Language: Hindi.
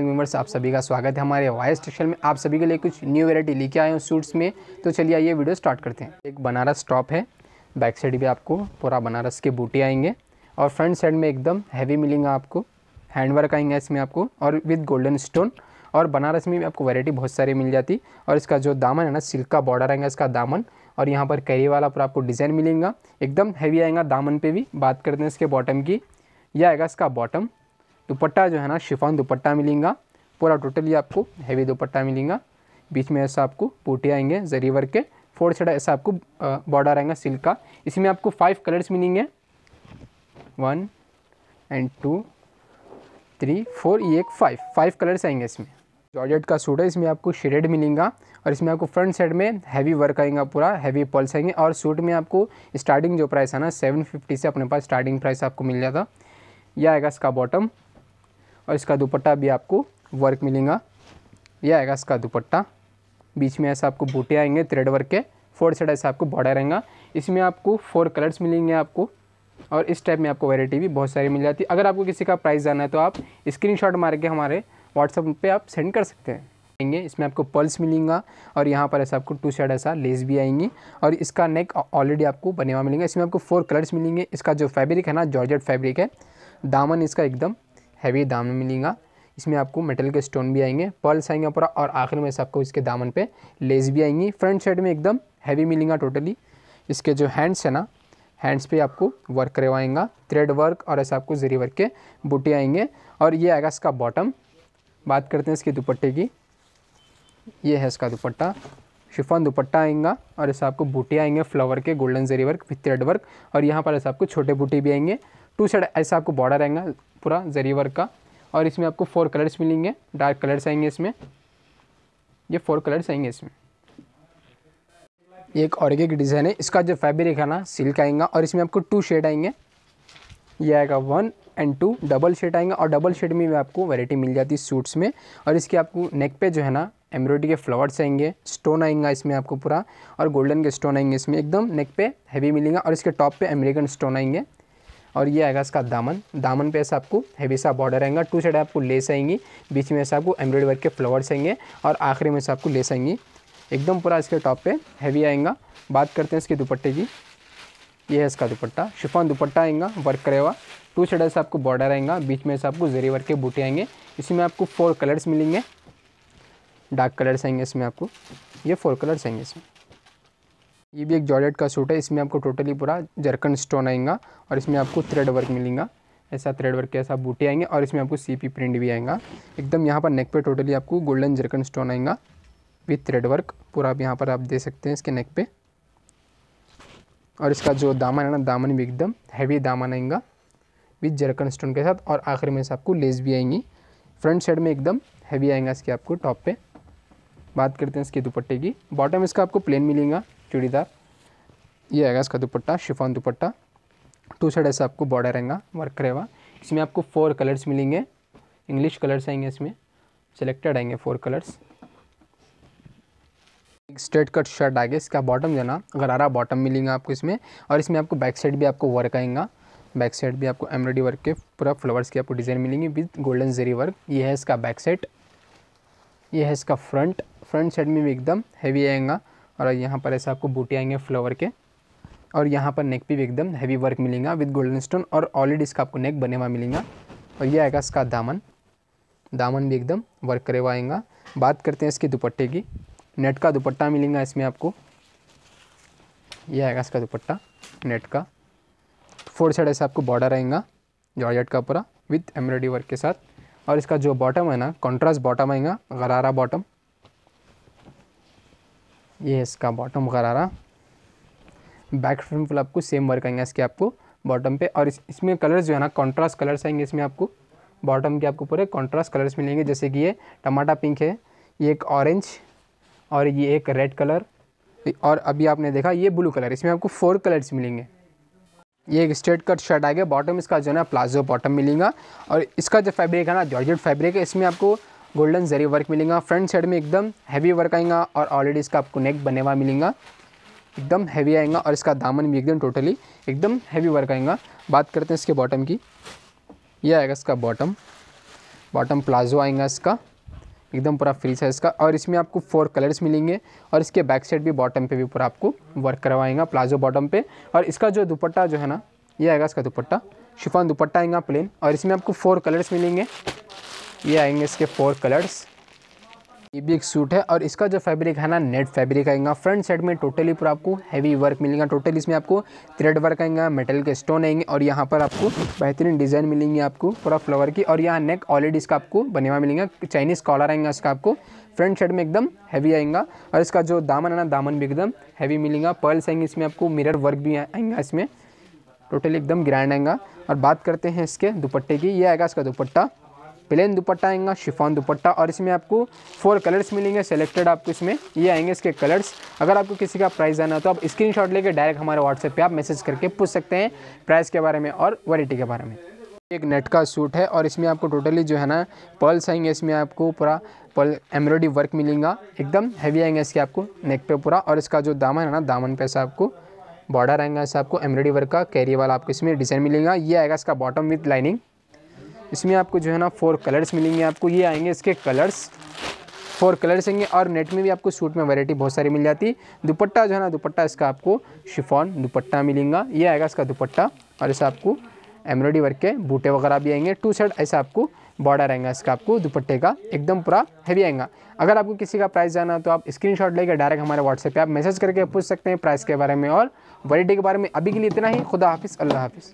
मॉर्निंग मेम्बर्स आप सभी का स्वागत है हमारे वॉइस स्टेशन में आप सभी के लिए कुछ न्यू वेरायटी लेके आए हूँ सूट्स में तो चलिए आइए वीडियो स्टार्ट करते हैं एक बनारस टॉप है बैक साइड भी आपको पूरा बनारस के बूटे आएंगे और फ्रंट साइड में एकदम हैवी मिलेंगे आपको हैंडवर्क आएंगे इसमें आपको और विद गोल्डन स्टोन और बनारस में भी आपको वैरायटी बहुत सारी मिल जाती और इसका जो दामन है ना सिल्क का बॉर्डर आएगा इसका दामन और यहाँ पर कैरी वाला पर आपको डिज़ाइन मिलेगा एकदम हैवी आएगा दामन पे भी बात करते हैं इसके बॉटम की यह आएगा इसका बॉटम दुपट्टा जो है ना शिफान दुपट्टा मिलेगा पूरा टोटली आपको हैवी दुपट्टा मिलेगा बीच में ऐसा आपको बूटे आएंगे जरी वर्क के फोर छड़ा ऐसा आपको बॉर्डर आएगा सिल्क का इसमें आपको फाइव कलर्स मिलेंगे one and two three four ये एक फाइव फाइव कलर्स आएंगे इसमें जॉर्जेट का सूट है इसमें आपको शेडेड मिलेगा और इसमें आपको फ्रंट साइड में हैवी वर्क आएगा पूरा हैवी पल्स आएंगे और सूट में आपको स्टार्टिंग जो प्राइस है ना सेवन फिफ्टी से अपने पास स्टार्टिंग प्राइस आपको मिल जाता यह आएगा इसका बॉटम और इसका दुपट्टा भी आपको वर्क मिलेगा यह आएगा इसका दुपट्टा बीच में ऐसा आपको बूटे आएंगे थ्रेड वर्क के फोर साइड ऐसा आपको बॉर्डर रहेगा इसमें आपको फोर कलर्स मिलेंगे आपको और इस टाइप में आपको वैरायटी भी बहुत सारी मिल जाती है अगर आपको किसी का प्राइस जाना है तो आप स्क्रीनशॉट मार के हमारे व्हाट्सअप पे आप सेंड कर सकते हैं इसमें आपको पल्स मिलेगा और यहाँ पर ऐसा आपको टू साइड ऐसा लेस भी आएंगी और इसका नेक ऑलरेडी आपको बने हुआ मिलेंगे इसमें आपको फोर कलर्स मिलेंगे इसका जो फैब्रिक है ना जॉर्जेट फैब्रिक है दामन इसका एकदम हैवी दाम में मिलेगा इसमें आपको मेटल के स्टोन भी आएंगे पर्ल्स आएंगे पूरा और आखिर में सबको आपको इसके दामन पे लेस भी आएंगी फ्रंट साइड में एकदम हैवी मिलेगा टोटली इसके जो हैंड्स है ना हैंड्स पे आपको वर्क करवाएंगा थ्रेड वर्क और ऐसा आपको जरी वर्क के बूटे आएंगे और ये आएगा इसका बॉटम बात करते हैं इसके दुपट्टे की ये है इसका दुपट्टा शिफॉन दुपट्टा आएगा और ऐसा आपको बूटे आएंगे फ्लावर के गोल्डन जरी वर्क विथ थ्रेड वर्क और यहाँ पर ऐसा आपको छोटे बूटे भी आएंगे टू साइड ऐसा आपको बॉर्डर आएगा पूरा जरी वर्क का और इसमें आपको फोर कलर्स मिलेंगे डार्क कलर्स आएंगे इसमें ये फोर कलर्स आएंगे इसमें ये एक और डिज़ाइन है इसका जो फैब्रिक है ना सिल्क आएगा और इसमें आपको टू शेड आएंगे ये आएगा one and two double shade आएंगे और डबल शेड में भी आपको वैरायटी मिल जाती है सूट्स में और इसके आपको नेक पे जो है ना एम्ब्रॉयडरी के फ्लावर्स आएंगे स्टोन आएगा इसमें आपको पूरा और गोल्डन के स्टोन आएंगे इसमें एकदम नेक पे हैवी मिलेंगे और इसके टॉप पे अमेरिकन स्टोन आएंगे और ये आएगा इसका दामन दामन पे ऐसा आपको हैवी सा बॉर्डर आएगा टू साइड आपको लेस आएंगी बीच में ऐसा आपको एम्ब्रॉयड वर्क के फ्लावर्स आएंगे और आखिरी में से आपको लेस आएंगी एकदम पूरा इसके टॉप पे हैवी आएगा बात करते हैं इसके दुपट्टे की ये है इसका दुपट्टा शिफॉन दुपट्टा आएगा वर्क करे हुआ टू साइड से आपको बॉर्डर आएगा बीच में से आपको जेरी वर्क के बूटे आएंगे इसमें आपको फोर कलर्स मिलेंगे डार्क कलर्स आएंगे इसमें आपको ये फोर कलर्स आएंगे इसमें ये भी एक जॉर्जेट का सूट है इसमें आपको टोटली पूरा जरकन स्टोन आएगा और इसमें आपको थ्रेड वर्क मिलेगा ऐसा थ्रेड वर्क के ऐसा बूटे आएंगे और इसमें आपको सीपी प्रिंट भी आएगा एकदम यहाँ पर नेक पे टोटली आपको गोल्डन जरकन स्टोन आएगा विथ थ्रेड वर्क पूरा आप यहाँ पर आप दे सकते हैं इसके नेक पे और इसका जो दामन है ना दामन भी एकदम हैवी दामन आएगा विथ जरकन स्टोन के साथ और आखिर में से आपको लेस भी आएंगी फ्रंट साइड में एकदम हैवी आएगा इसके आपको टॉप पर बात करते हैं इसके दुपट्टे की बॉटम इसका आपको प्लेन मिलेगा चूड़ीदार ये आएगा इसका dupatta chiffon dupatta two side ऐसा आपको बॉर्डर रहेगा वर्क रहेगा इसमें आपको फोर कलर्स मिलेंगे इंग्लिश कलर्स आएंगे इसमें सेलेक्टेड आएंगे फोर कलर्स एक स्ट्रेट कट शर्ट आगे इसका बॉटम जो ना गरारा बॉटम मिलेगा आपको इसमें और इसमें आपको बैक साइड भी आपको वर्क आएगा बैक साइड भी आपको एम्ब्रॉयडरी वर्क के पूरा फ्लावर्स की आपको डिज़ाइन मिलेंगी विद गोल्डन जेरी वर्क ये है इसका बैक साइड ये है इसका फ्रंट फ्रंट साइड में भी एकदम हैवी आएगा और यहाँ पर ऐसे आपको बूटे आएंगे फ्लावर के और यहाँ पर नेक भी एकदम हैवी वर्क मिलेगा विद गोल्डन स्टोन और ऑलरेडी इसका आपको नेक बने हुआ मिलेगा और ये आएगा इसका दामन दामन भी एकदम वर्क करे हुआ आएगा बात करते हैं इसके दुपट्टे की नेट का दुपट्टा मिलेगा इसमें आपको ये आएगा इसका दुपट्टा नेट का फोर साइड ऐसे आपको बॉर्डर आएगा जॉर्जेट का पूरा विथ एम्ब्रॉयडरी वर्क के साथ और इसका जो बॉटम है ना कॉन्ट्रास्ट बॉटम आएगा गरारा बॉटम ये है इसका bottom gharara back front full आपको सेम वर्क आएंगे इसके आपको बॉटम पे और इस, इसमें कलर्स जो है ना कॉन्ट्रास्ट कलर्स आएंगे इसमें आपको बॉटम के आपको पूरे कॉन्ट्रास्ट कलर्स मिलेंगे जैसे कि ये टमाटा पिंक है ये एक ऑरेंज और ये एक रेड कलर और अभी आपने देखा ये ब्लू कलर इसमें आपको फोर कलर्स मिलेंगे ये एक स्ट्रेट कट शर्ट आ गया बॉटम इसका जो है ना प्लाजो बॉटम मिलेगा और इसका जो फैब्रिक है ना जॉर्जेट फैब्रिक है इसमें आपको गोल्डन जरी वर्क मिलेगा फ्रंट साइड में एकदम हैवी वर्क आएगा और ऑलरेडी इसका आपको नेक बने हुआ मिलेगा एकदम हैवी आएगा और इसका दामन भी एकदम टोटली एकदम हैवी वर्क आएगा बात करते हैं इसके बॉटम की ये आएगा इसका बॉटम बॉटम प्लाजो आएगा इसका एकदम पूरा फ्री साइज़ का और इसमें आपको फोर कलर्स मिलेंगे और इसके बैक साइड भी बॉटम पे भी पूरा आपको वर्क करवाएगा प्लाजो बॉटम पे और इसका जो दुपट्टा जो है ना ये आएगा इसका दुपट्टा शिफान दुपट्टा आएगा प्लेन और इसमें आपको फोर कलर्स मिलेंगे ये आएंगे इसके फोर कलर्स ये भी एक सूट है और इसका जो फैब्रिक है ना नेट फैब्रिक आएगा फ्रंट साइड में टोटली पूरा आपको हैवी वर्क मिलेगा टोटल इसमें आपको थ्रेड वर्क आएगा मेटल के स्टोन आएंगे और यहाँ पर आपको बेहतरीन डिज़ाइन मिलेंगी आपको पूरा फ्लावर की और यहाँ नेक ऑलरेडी इसका आपको बने हुआ मिलेगा चाइनीज़ कॉलर आएगा इसका आपको फ्रंट साइड में एकदम हैवी आएगा और इसका जो दामन है ना दामन भी एकदम हैवी मिलेगा पर्ल्स आएंगे इसमें आपको मिरर वर्क भी आएगा इसमें टोटली एकदम ग्रैंड आएगा और बात करते हैं इसके दुपट्टे की ये आएगा इसका दुपट्टा प्लेन दुपट्टा आएगा शिफॉन दुपट्टा और इसमें आपको फोर कलर्स मिलेंगे सेलेक्टेड आपको इसमें ये आएंगे इसके कलर्स अगर आपको किसी का प्राइस जाना तो आप स्क्रीन लेके डायरेक्ट हमारे व्हाट्सएप पर आप मैसेज करके पूछ सकते हैं प्राइस के बारे में और वराइटी के बारे में एक नेट का सूट है और इसमें आपको टोटली जो है ना पर्ल्स आएंगे इसमें आपको पूरा पर्ल एम्ब्रॉयडरी वर्क मिलेगा एकदम हैवी आएंगे इसके आपको नेक पे पूरा और इसका जो दामन है ना दामन पे ऐसा आपको बॉर्डर आएगा ऐसा आपको एम्ब्रॉयडरी वर्क का कैरी वाला आपको इसमें डिज़ाइन मिलेगा ये आएगा इसका बॉटम विथ लाइनिंग इसमें आपको जो है ना फोर कलर्स मिलेंगे आपको ये आएंगे इसके कलर्स फोर कलर्स होंगे और नेट में भी आपको सूट में वैरायटी बहुत सारी मिल जाती है दुपट्टा जो है ना दुपट्टा इसका आपको शिफॉन दुपट्टा मिलेगा ये आएगा इसका दुपट्टा और ऐसा आपको एम्ब्रॉयडरी वर्क के बूटे वगैरह भी आएंगे टू साइड ऐसा आपको बॉर्डर आएगा इसका आपको दुपट्टे का एकदम पूरा हैवी आएगा अगर आपको किसी का प्राइस जाना तो आप शॉट लेकर डायरेक्ट हमारे व्हाट्सएप पर आप मैसेज करके पूछ सकते हैं प्राइस के बारे में और वैरायटी के बारे में अभी के लिए इतना ही खुदा हाफिज़ अल्लाह हाफिज़